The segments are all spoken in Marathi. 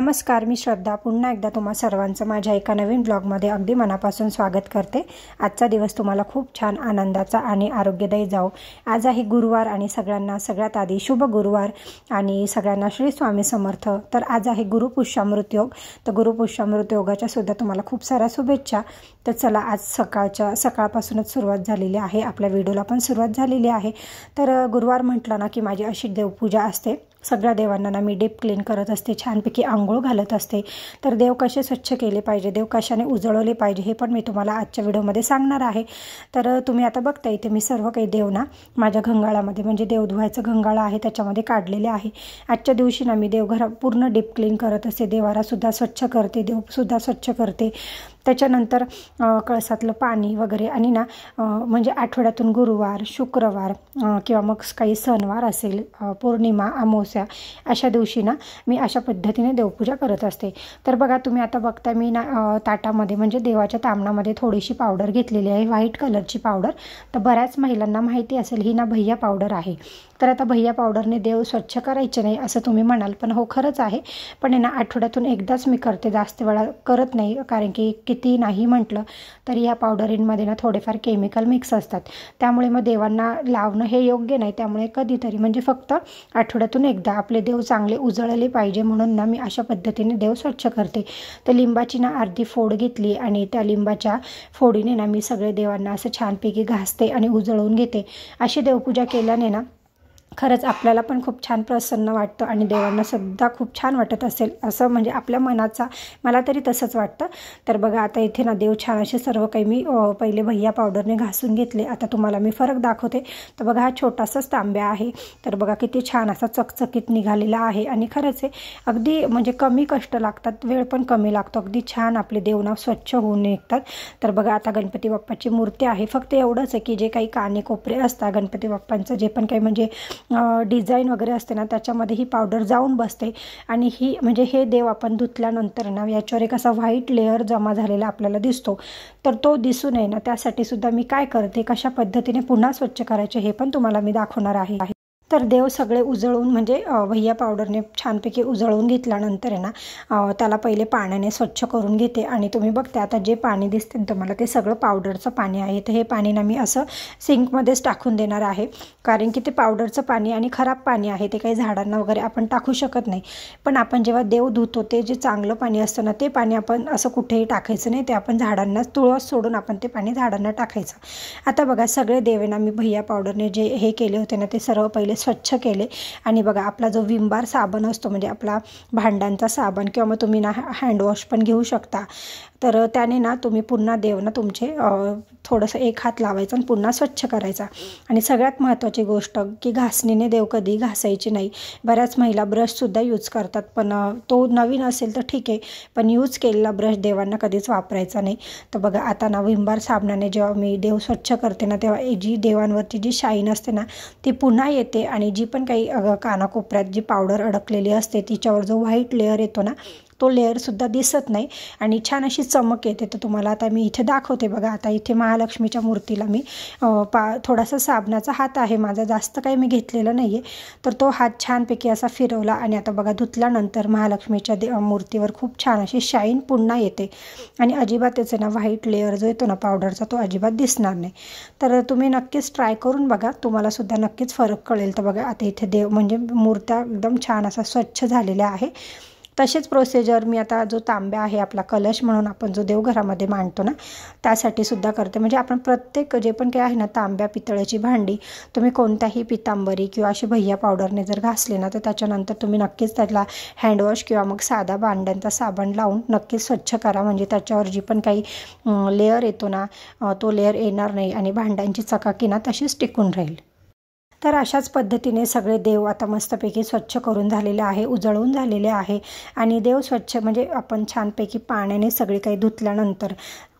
नमस्कार मी श्रद्धा पुन्हा एकदा तुम्हा सर्वांचं माझ्या एका नवीन ब्लॉगमध्ये अगदी मनापासून स्वागत करते आजचा दिवस तुम्हाला खूप छान आनंदाचा आणि आरोग्यदायी जाऊ आज आहे गुरुवार आणि सगळ्यांना सगळ्यात आधी शुभ गुरुवार आणि सगळ्यांना श्री स्वामी समर्थ तर आज आहे गुरुपुष्यामृत योग तर गुरुपुष्यामृत योगाच्या सुद्धा तुम्हाला खूप साऱ्या शुभेच्छा तर चला आज सकाळच्या सकाळपासूनच सुरुवात झालेली आहे आपल्या व्हिडिओला पण सुरुवात झालेली आहे तर गुरुवार म्हटलं ना की माझी अशी देवपूजा असते सगळ्या देवांना ना मी डीप क्लीन करत असते छानपैकी आंघोळ घालत असते तर देव कसे स्वच्छ केले पाहिजे देव कशाने उजळवले पाहिजे हे पण मी तुम्हाला आजच्या व्हिडिओमध्ये सांगणार आहे तर तुम्ही आता बघता इथे मी सर्व काही देव ना माझ्या घंगाळामध्ये म्हणजे देवधुवायचं धुवायचं आहे त्याच्यामध्ये काढलेले आहे आजच्या दिवशी ना मी देवघरा पूर्ण डीप क्लीन करत असते देवारासुद्धा स्वच्छ करते देवसुद्धा स्वच्छ करते त्याच्यानंतर कळसातलं पाणी वगैरे आणि ना म्हणजे आठवड्यातून गुरुवार शुक्रवार किंवा मग काही सणवार असेल पौर्णिमा अमावस्या अशा दिवशी ना मी अशा पद्धतीने देवपूजा करत असते तर बघा तुम्ही आता बघता मी ना ताटामध्ये म्हणजे देवाच्या तामणामध्ये थोडीशी पावडर घेतलेली आहे व्हाईट कलरची पावडर तर बऱ्याच महिलांना माहिती असेल ही ना भैया पावडर आहे तर आता भैया पावडरने देव स्वच्छ करायचे नाही असं तुम्ही म्हणाल पण हो खरंच आहे पण ना आठवड्यातून एकदाच मी करते जास्त वेळा करत नाही कारण की किती नाही म्हटलं तरी या पावडरींमध्ये ना थोडेफार केमिकल मिक्स असतात त्यामुळे मग देवांना लावणं हे योग्य नाही त्यामुळे कधीतरी म्हणजे फक्त आठवड्यातून एकदा आपले देव चांगले उजळले पाहिजे म्हणून ना मी अशा पद्धतीने देव स्वच्छ करते तर लिंबाची ना अर्धी फोड घेतली आणि त्या लिंबाच्या फोडीने ना मी सगळे देवांना असं छानपैकी घासते आणि उजळून घेते अशी देवपूजा केल्याने ना खरंच आपल्याला पण खूप छान प्रसन्न वाटतं आणि देवांना सुद्धा खूप छान वाटत असेल असं म्हणजे आपल्या मनाचा मला तरी तसंच वाटतं तर बघा आता इथे ना देव छान असे सर्व काही मी पहिले भैया पावडरने घासून घेतले आता तुम्हाला मी फरक दाखवते तर बघा हा छोटासाच तांब्या आहे तर बघा किती छान असा चकचकीत निघालेला आहे आणि खरंच आहे अगदी म्हणजे कमी कष्ट लागतात वेळ पण कमी लागतो अगदी छान आपले देवनाव स्वच्छ होऊन निघतात तर बघा आता गणपती बाप्पाची मूर्ती आहे फक्त एवढंच आहे की जे काही काने कोपरे असतात गणपती बाप्पांचं जे पण काही म्हणजे डिझाईन वगैरे असते ना त्याच्यामध्ये ही पावडर जाऊन बसते आणि ही म्हणजे हे देव आपण धुतल्यानंतर ना याच्यावर एक असा व्हाईट लेअर जमा झालेला आपल्याला दिसतो तर तो दिसू नये ना त्यासाठी सुद्धा मी काय करते कशा पद्धतीने पुन्हा स्वच्छ करायचे हे पण तुम्हाला मी दाखवणार आहे तर देव सगळे उजळून म्हणजे भैया पावडरने छानपैकी उजळून घेतल्यानंतर आहे ना त्याला पहिले पाण्याने स्वच्छ करून घेते आणि तुम्ही बघता आता जे पाणी दिसते तुम्हाला ते सगळं पावडरचं पाणी आहे तर हे पाणी ना मी असं सिंकमध्येच टाकून देणार आहे कारण की ते पावडरचं पाणी आणि खराब पाणी आहे ते काही झाडांना वगैरे आपण टाकू शकत नाही पण आपण जेव्हा देव धुतो ते जे चांगलं पाणी असतं ना ते पाणी आपण असं कुठेही टाकायचं नाही ते आपण झाडांना तुळस सोडून आपण ते पाणी झाडांना टाकायचं आता बघा सगळे देवेना मी भैया पावडरने जे हे केले होते ना ते सर्व पहिले स्वच्छ केले आणि बघा आपला जो विमबार साबण असतो म्हणजे आपला भांड्यांचा साबण किंवा मग तुम्ही ना हँडवॉश पण घेऊ शकता तर त्याने ना तुम्ही पुन्हा देव ना तुमचे थोडंसं एक हात लावायचा आणि पुन्हा स्वच्छ करायचा आणि सगळ्यात महत्त्वाची गोष्ट की घासणीने देव कधी घासायची नाही बऱ्याच महिला ब्रशसुद्धा यूज करतात पण तो नवीन असेल तर ठीक आहे पण यूज केलेला ब्रश देवांना कधीच वापरायचा नाही तर बघा आता ना विंबार साबणाने जेव्हा मी देव स्वच्छ करते ना तेव्हा जी देवांवरची जी शाईन असते ना ती पुन्हा येते आणि जी पण काही कानाकोपऱ्यात जी पावडर अडकलेली असते तिच्यावर जो व्हाईट लेअर येतो ना तो लेअरसुद्धा दिसत नाही आणि छान अशी चमक येते तर तुम्हाला आता मी इथे दाखवते बघा आता इथे महालक्ष्मीच्या मूर्तीला मी पा थोडासा साबणाचा हात आहे माझा जास्त काही मी घेतलेला नाही आहे तर तो हात छानपैकी असा फिरवला आणि आता बघा धुतल्यानंतर महालक्ष्मीच्या दे मूर्तीवर खूप छान अशी शाईन पुन्हा येते आणि अजिबात त्याचे ना व्हाईट लेअर जो येतो ना पावडरचा तो अजिबात दिसणार नाही तर तुम्ही नक्कीच ट्राय करून बघा तुम्हाला सुद्धा नक्कीच फरक कळेल तर बघा आता इथे देव म्हणजे मूर्त्या एकदम छान असा स्वच्छ झालेल्या आहे तसेच प्रोसिजर मी आता जो तांब्या आहे आपला कलश म्हणून आपण जो देवघरामध्ये मांडतो ना त्यासाठी सुद्धा करते म्हणजे आपण प्रत्येक जे पण काही आहे ना तांब्या पितळ्याची भांडी तुम्ही कोणत्याही पितांबरी किंवा अशी भैया पावडरने जर घासले ना तर त्याच्यानंतर तुम्ही नक्कीच त्याला हँडवॉश किंवा मग साधा भांड्यांचा साबण लावून नक्कीच स्वच्छ करा म्हणजे त्याच्यावर जी पण काही लेअर येतो ना तो लेअर येणार नाही आणि भांड्यांची चकाकी ना तशीच टिकून राहील तर अशाच पद्धतीने सगळे देव आता मस्तपैकी स्वच्छ करून झालेले आहे उजळून झालेले आहे आणि देव स्वच्छ म्हणजे आपण छानपैकी पाण्याने सगळी काही धुतल्यानंतर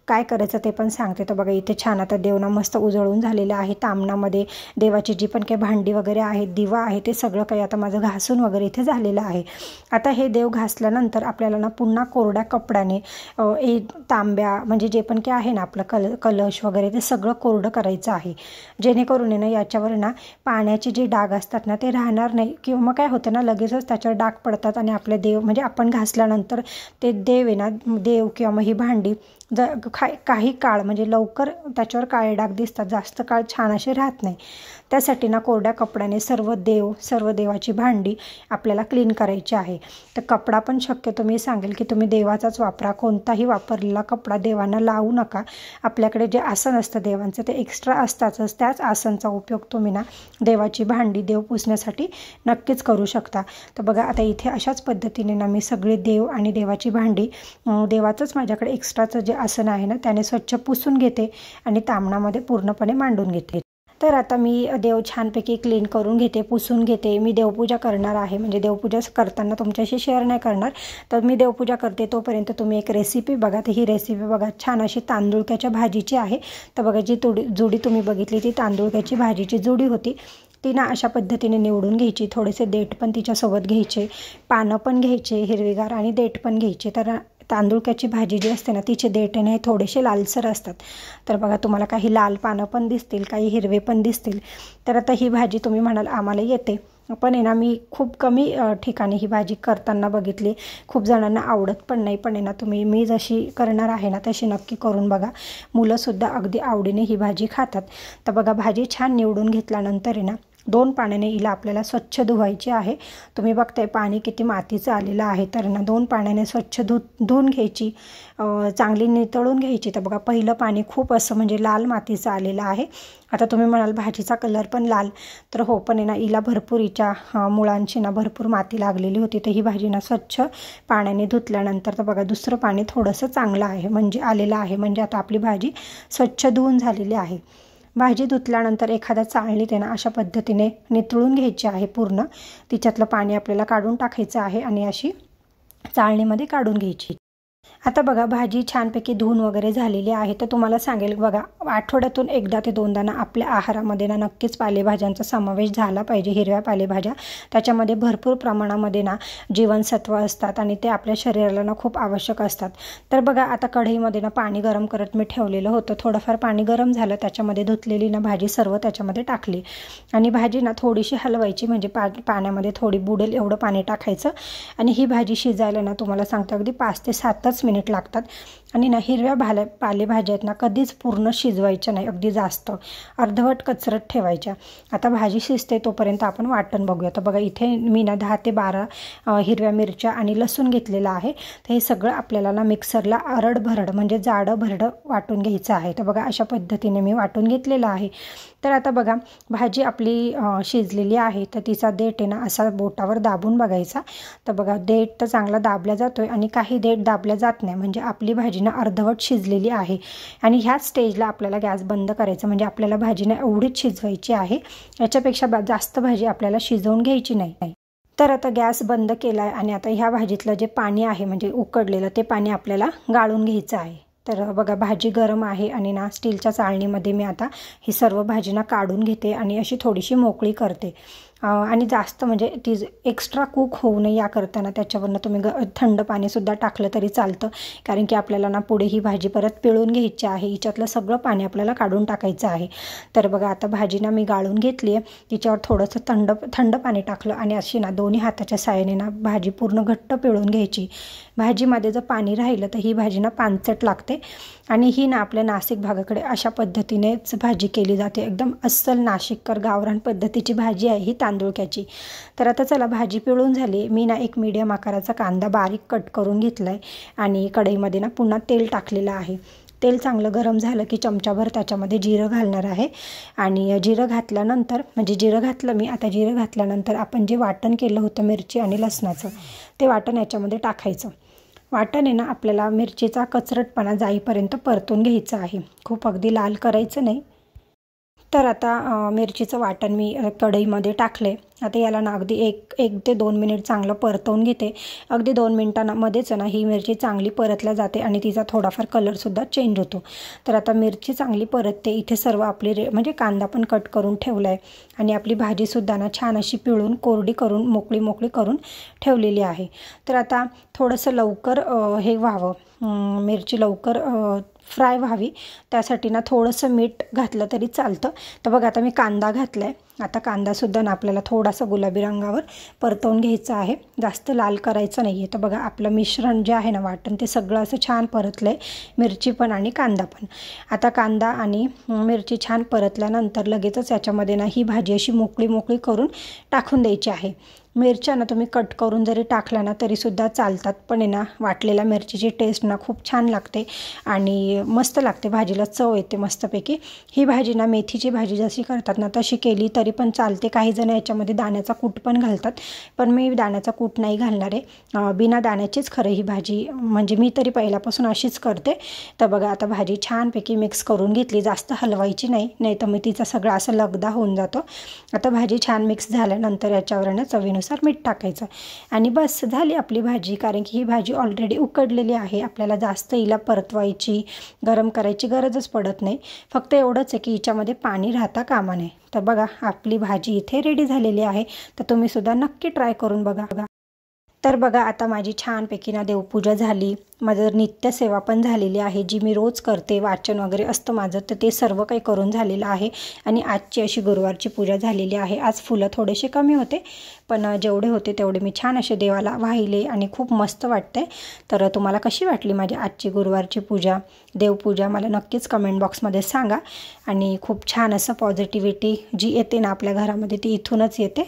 काय करायचं ते पण सांगते तर बघा इथे छान आता देवना मस्त उजळून झालेलं आहे तामणामध्ये देवाची जी पण काही भांडी वगैरे आहेत दिवा आहे ते सगळं काही आता माझं घासून वगैरे इथे झालेलं आहे आता हे देव घासल्यानंतर आपल्याला ना पुन्हा कोरड्या कपड्याने ए तांब्या म्हणजे जे पण काही आहे ना आपलं कल कलश वगैरे ते सगळं कोरडं करायचं आहे जेणेकरून ना याच्यावर ना पाण्याचे जे डाग असतात ना ते राहणार नाही किंवा मग काय होतं ना लगेचच त्याच्यावर डाग पडतात आणि आपले देव म्हणजे आपण घासल्यानंतर ते देव आहे ना देव किंवा मग ही भांडी ज खाय काही काळ म्हणजे लवकर त्याच्यावर काळे डाग दिसतात जास्त काळ छान असे राहत नाही त्यासाठी ना कोरड्या कपड्याने सर्व देव सर्व देवाची भांडी आपल्याला क्लीन करायची आहे तर कपडा पण शक्यतो मी सांगेल की तुम्ही देवाचाच वापरा कोणताही वापरलेला कपडा देवांना लावू नका आपल्याकडे जे आसन असतं देवांचं ते एक्स्ट्रा असतातच त्याच आसनचा उपयोग तुम्ही ना देवाची भांडी देव पुसण्यासाठी नक्कीच करू शकता तर बघा आता इथे अशाच पद्धतीने ना मी सगळे देव आणि देवाची भांडी देवाचंच माझ्याकडे एक्स्ट्राचं जे आसन आहे ना त्याने स्वच्छ पुसून घेते आणि तांबणामध्ये पूर्णपणे मांडून घेते तर आता मी देव छानपैकी क्लीन करून घेते पुसून घेते मी देवपूजा करणार आहे म्हणजे देवपूजा करताना तुमच्याशी शेअर नाही करणार तर मी देवपूजा करते तोपर्यंत तुम्ही एक रेसिपी बघा तर ही रेसिपी बघा छान अशी तांदूळक्याच्या भाजीची आहे तर बघा जी तुडी जुडी तुम्ही बघितली ती तांदूळक्याची भाजीची जुडी होती ती ना अशा पद्धतीने निवडून घ्यायची थोडेसे देठ पण तिच्यासोबत घ्यायचे पानं पण घ्यायचे हिरवीगार आणि देठ पण घ्यायचे तर तांदूळक्याची भाजी जी असते ना तिचे देटेने हे थोडेसे लालसर असतात तर बघा तुम्हाला काही लाल पानं पण दिसतील काही हिरवे पण दिसतील तर आता ही भाजी तुम्ही म्हणाल आम्हाला येते पण आहे ना मी खूप कमी ठिकाणी ही भाजी करताना बघितली खूप जणांना आवडत पण नाही पण आहे ना तुम्ही मी जशी करणार आहे ना तशी नक्की करून बघा मुलंसुद्धा अगदी आवडीने ही भाजी खातात तर बघा भाजी छान निवडून घेतल्यानंतर आहे ना दोन पाण्याने हिला आपल्याला स्वच्छ धुवायची आहे तुम्ही बघताय पाणी किती मातीचं आलेलं आहे तर ना दोन पाण्याने स्वच्छ धु धुवून घ्यायची चांगली नितळून घ्यायची तर बघा पहिलं पाणी खूप असं म्हणजे लाल मातीचं आलेलं आहे आता तुम्ही म्हणाल भाजीचा कलर पण लाल तर हो पण आहे ना हिला भरपूर हिच्या मुळांची ना भरपूर माती लागलेली होती तर ही भाजी ना स्वच्छ पाण्याने धुतल्यानंतर तर बघा दुसरं पाणी थोडंसं चांगलं आहे म्हणजे आलेलं आहे म्हणजे आता आपली भाजी स्वच्छ धुवून झालेली आहे भाजी धुतल्यानंतर एखादा चाळणी त्यांना अशा पद्धतीने नितळून घ्यायची आहे पूर्ण तिच्यातलं पाणी आपल्याला काढून टाकायचं आहे आणि अशी चाळणीमध्ये काढून घ्यायची आता बघा भाजी छानपैकी धुवून वगैरे झालेली आहे तर तुम्हाला सांगेल बघा आठवड्यातून एकदा ते दोनदा ना आपल्या आहारामध्ये ना नक्कीच पालेभाज्यांचा समावेश झाला पाहिजे हिरव्या पालेभाज्या त्याच्यामध्ये भरपूर प्रमाणामध्ये ना जीवनसत्व असतात आणि ते आपल्या शरीराला ना खूप आवश्यक असतात तर बघा आता कढईमध्ये ना पाणी गरम करत मी ठेवलेलं होतं थोडंफार पाणी गरम झालं त्याच्यामध्ये धुतलेली ना भाजी सर्व त्याच्यामध्ये टाकली आणि भाजी ना थोडीशी हलवायची म्हणजे पा पाण्यामध्ये थोडी बुडेल एवढं पाणी टाकायचं आणि ही भाजी शिजायला ना तुम्हाला सांगतो अगदी पाच ते सातच मिनिट मिनिट लागतात आणि ना हिरव्या भाल्या आहेत ना कधीच पूर्ण शिजवायच्या नाही अगदी जास्त अर्धवट कचरत ठेवायच्या आता भाजी शिजते तोपर्यंत आपण वाटण बघूया तर बघा इथे मी ना दहा ते बारा हिरव्या मिरच्या आणि लसूण घेतलेला आहे तर हे सगळं आपल्याला ना मिक्सरला अरड भरड म्हणजे जाडं भरडं वाटून घ्यायचं आहे तर बघा अशा पद्धतीने मी वाटून घेतलेलं आहे तर आता बघा भाजी आपली शिजलेली आहे तर तिचा देठ आहे ना असा बोटावर दाबून बघायचा तर बघा देठ तर चांगला दाबला जातो आहे आणि काही देठ दाबल्या जात नाही म्हणजे आपली भाजी भाजीनं अर्धवट शिजलेली आहे आणि ह्या स्टेजला आपल्याला गॅस बंद करायचं म्हणजे आपल्याला भाजीनं एवढीच शिजवायची आहे याच्यापेक्षा जास्त भाजी आपल्याला शिजवून घ्यायची नाही तर आता गॅस बंद केला आहे आणि आता ह्या भाजीतलं जे पाणी आहे म्हणजे उकडलेलं ते पाणी आपल्याला गाळून घ्यायचं आहे तर बघा भाजी गरम आहे आणि ना स्टीलच्या चाळणीमध्ये मी आता ही सर्व भाजीना काढून घेते आणि अशी थोडीशी मोकळी करते आणि जास्त म्हणजे ती एक्स्ट्रा कुक होऊ नये या करताना त्याच्यावरनं तुम्ही ग थंड पाणीसुद्धा टाकलं तरी चालतं कारण की आपल्याला ना पुढे ही भाजी परत पिळून घ्यायची आहे हिच्यातलं सगळं पाणी आपल्याला काढून टाकायचं आहे तर बघा आता भाजी ना मी गाळून घेतली आहे तिच्यावर थोडंसं थंड थंड पाणी टाकलं आणि अशी ना दोन्ही हाताच्या सायने ना भाजी पूर्ण घट्ट पिळून घ्यायची भाजीमध्ये जर पाणी राहिलं तर ही भाजी ना पानचट लागते आणि ही ना आपल्या नाशिक भागाकडे अशा पद्धतीनेच भाजी केली जाते एकदम अस्सल नाशिककर गावरान पद्धतीची भाजी आहे ही तांदूळक्याची तर आता चला भाजी पिळून झाली मी ना एक मीडियम आकाराचा कांदा बारीक कट करून घेतला आहे आणि कढईमध्ये ना पुन्हा तेल टाकलेलं आहे तेल चांगलं गरम झालं की चमचाभर त्याच्यामध्ये जिरं घालणार आहे आणि जिरं घातल्यानंतर म्हणजे जिरं घातलं मी आता जिरं घातल्यानंतर आपण जे वाटण केलं होतं मिरची आणि लसणाचं ते वाटण याच्यामध्ये टाकायचं वाटण आहे ना आपल्याला मिरचीचा कचरटपणा जाईपर्यंत परतून घ्यायचं आहे खूप अगदी लाल करायचं नाही तर आता मिरचीचं वाटण मी कढईमध्ये टाकले आता याला ना अगदी एक एक ते दोन मिनिट चांगलं परतवून घेते अगदी दोन मिनिटांमध्येच ना ही मिरची चांगली परतल्या जाते आणि तिचा थोडाफार कलरसुद्धा चेंज होतो तर आता मिरची चांगली परतते इथे सर्व आपली रे म्हणजे कांदा पण कट करून ठेवला आहे आणि आपली भाजीसुद्धा ना छान अशी पिळून कोरडी करून मोकळी मोकळी करून ठेवलेली आहे तर आता थोडंसं लवकर हे व्हावं मिरची लवकर फ्राय व्हावी त्यासाठी ना थोडंसं मीठ घातलं तरी चालतं तर बघा आता मी कांदा घातला आहे आता कांदासुद्धा ना आपल्याला थोडासा गुलाबी रंगावर परतवून घ्यायचा आहे जास्त लाल करायचं नाही आहे तर बघा आपलं मिश्रण जे आहे ना वाटण ते सगळं असं छान परतलं आहे मिरची पण आणि कांदा पण आता कांदा आणि मिरची छान परतल्यानंतर लगेचच याच्यामध्ये ना ही भाजी अशी मोकळी मोकळी करून टाकून द्यायची आहे मिरच्या ना तुम्ही कट करून जरी टाकल्या ना तरीसुद्धा चालतात पण आहे ना वाटलेल्या मिरचीची टेस्ट ना खूप छान लागते आणि मस्त लागते भाजीला चव येते मस्तपैकी ही भाजी ना मेथीची भाजी जशी करतात ना तशी केली तरी पण चालते काही जण याच्यामध्ये दाण्याचा कूट पण घालतात पण मी दाण्याचा कूट नाही घालणार आहे बिना दाण्याचीच खरं ही भाजी म्हणजे मी तरी पहिल्यापासून अशीच करते तर बघा आता भाजी छानपैकी मिक्स करून घेतली जास्त हलवायची नाही नाही तर मी तिचा सगळा असं लगदा होऊन जातो आता भाजी छान मिक्स झाल्यानंतर ना चवीनुसार चवीनुसार मीठ टाकायचं आणि बस झाली आपली भाजी कारण की ही भाजी ऑलरेडी उकडलेली आहे आपल्याला जास्त हिला परतवायची गरम करायची गरजच पडत नाही फक्त एवढंच आहे की हिच्यामध्ये पाणी राहता कामा नये तर बघा आपली भाजी इथे रेडी झालेली आहे तर तुम्हीसुद्धा नक्की ट्राय करून बघा बघा तर बघा आता माझी छानपैकी ना देवपूजा झाली माझं नित्यसेवा पण झालेली आहे जी मी रोज करते वाचन वगैरे असतं माझं तर ते सर्व काही करून झालेलं आहे आणि आजची अशी गुरुवारची पूजा झालेली आहे आज फुलं थोडेसे कमी होते पण जेवढे होते तेवढे मी छान असे देवाला वाहिले आणि खूप मस्त वाटते तर तुम्हाला कशी वाटली माझी आजची गुरुवारची पूजा देवपूजा मला नक्कीच कमेंट बॉक्समध्ये सांगा आणि खूप छान असं पॉझिटिव्हिटी जी येते ना आपल्या घरामध्ये ती इथूनच येते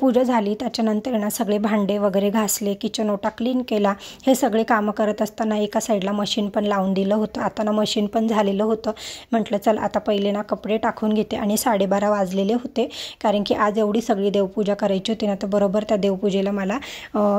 पूजा झाली त्याच्यानंतर ना सगळे भांडे वगैरे घासले किचन ओटा क्लीन केला हे सगळे कामं करत असताना एका साईडला मशीन पण लावून दिलं होतं आता ना मशीन पण झालेलं होतं म्हटलं चल आता पहिले ना कपडे टाकून घेते आणि साडेबारा वाजलेले होते कारण की आज एवढी सगळी देवपूजा करायची होती ना तर बरोबर त्या देवपूजेला मला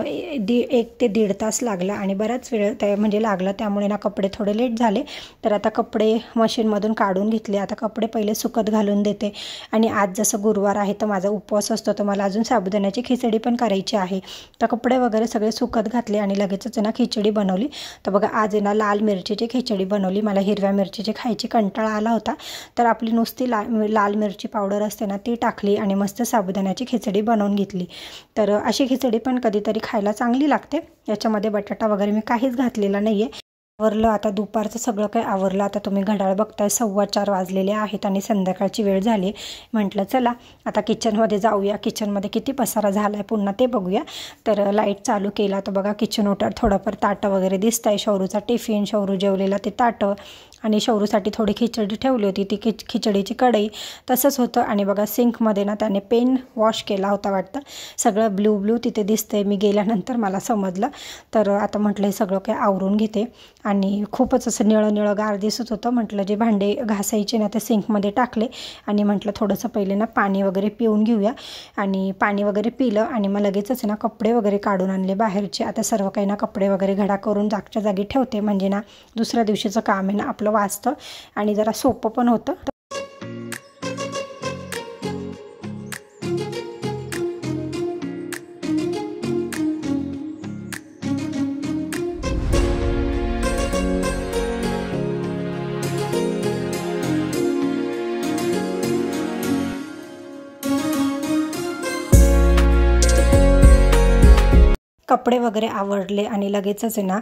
एक ते दीड तास लागला आणि बराच वेळ त्या म्हणजे लागला त्यामुळे ना कपडे थोडे लेट झाले तर आता कपडे मशीनमधून काढून घेतले आता कपडे पहिले सुकत घालून देते आणि आज जसं गुरुवार आहे तर माझा उपवास असतो तर मला अजून साबुदाण्याची खिचडी पण करायची आहे तर कपडे वगैरे सगळे सुकत घातले आणि लगेचच ना खिचडी बनवली तर बघा आज ना लाल मिरचीची खिचडी बनवली मला हिरव्या मिरचीची खायची कंटाळा आला होता तर आपली नुसती लाल मिरची पावडर असते ना ती टाकली आणि मस्त साबुदाण्याची खिचडी बनवून घेतली तर अशी खिचडी पण कधीतरी खायला चांगली लागते याच्यामध्ये बटाटा वगैरे मी काहीच घातलेला नाही आहे आवरलं आता दुपारचं सगळं काही आवरलं आता तुम्ही घड्याळ बघताय सव्वा चार वाजलेले आहेत आणि संध्याकाळची वेळ झाली म्हटलं चला आता किचनमध्ये जाऊया किचनमध्ये किती पसारा झाला आहे पुन्हा ते बघूया तर लाईट चालू केला तर बघा किचन ओटर थोडंफार ताटं वगैरे दिसत आहे शौरूचा टिफिन शौरू जेवलेला ते ताटं आणि शौरूसाठी थोडी खिचडी ठेवली होती ती खिच खिचडीची कढई तसंच होतं आणि बघा सिंकमध्ये ना त्याने पेन वॉश केला होता वाटतं सगळं ब्लू ब्लू तिथे दिसतंय मी गेल्यानंतर मला समजलं तर आता म्हटलं हे सगळं काही आवरून घेते आणि खूपच असं निळं निळं गार दिसत होतं म्हटलं जे भांडे घासायचे ना ते सिंकमध्ये टाकले आणि म्हटलं थोडंसं पहिले ना पाणी वगैरे पिऊन घेऊया आणि पाणी वगैरे पिलं आणि मग लगेचच ना कपडे वगैरे काढून आणले बाहेरचे आता सर्व काही ना कपडे वगैरे घडा करून जागच्या जागी ठेवते म्हणजे ना दुसऱ्या दिवशीचं काम आहे ना आपलं वाचतं आणि जरा सोपं पण होतं कपडे वगैरे आवडले आणि लगेचच आहे ना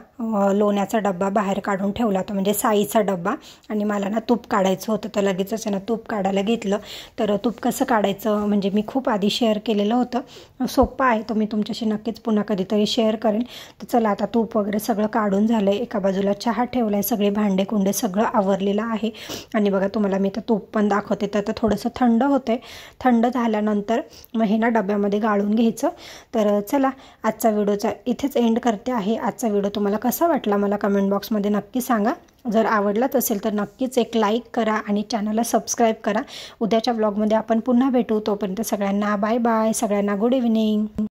लोण्याचा डब्बा बाहेर काढून ठेवला होता म्हणजे साईचा डब्बा आणि मला ना तूप काढायचं होतं तर लगेचच आहे ना तूप काढायला घेतलं तर तूप कसं काढायचं म्हणजे मी खूप आधी शेअर केलेलं होतं सोपं आहे तो मी तुमच्याशी नक्कीच पुन्हा कधीतरी शेअर करेन तर चला आता तूप वगैरे सगळं काढून झालं आहे एका बाजूला चहा ठेवला आहे सगळे भांडे कुंडे सगळं आवरलेलं आहे आणि बघा तुम्हाला मी तर तूप पण दाखवते तर आता थोडंसं थंड होते थंड झाल्यानंतर मग हे ना डब्यामध्ये गाळून घ्यायचं तर चला आजचा व्हिडिओ व्हिडिओचा इथेच एंड करते आहे आजचा व्हिडिओ तुम्हाला कसा वाटला मला कमेंट बॉक्समध्ये नक्की सांगा जर आवडलाच असेल तर नक्कीच एक लाईक करा आणि चॅनलला सबस्क्राईब करा उद्याच्या ब्लॉगमध्ये आपण पुन्हा भेटू तोपर्यंत सगळ्यांना बाय बाय सगळ्यांना गुड इव्हिनिंग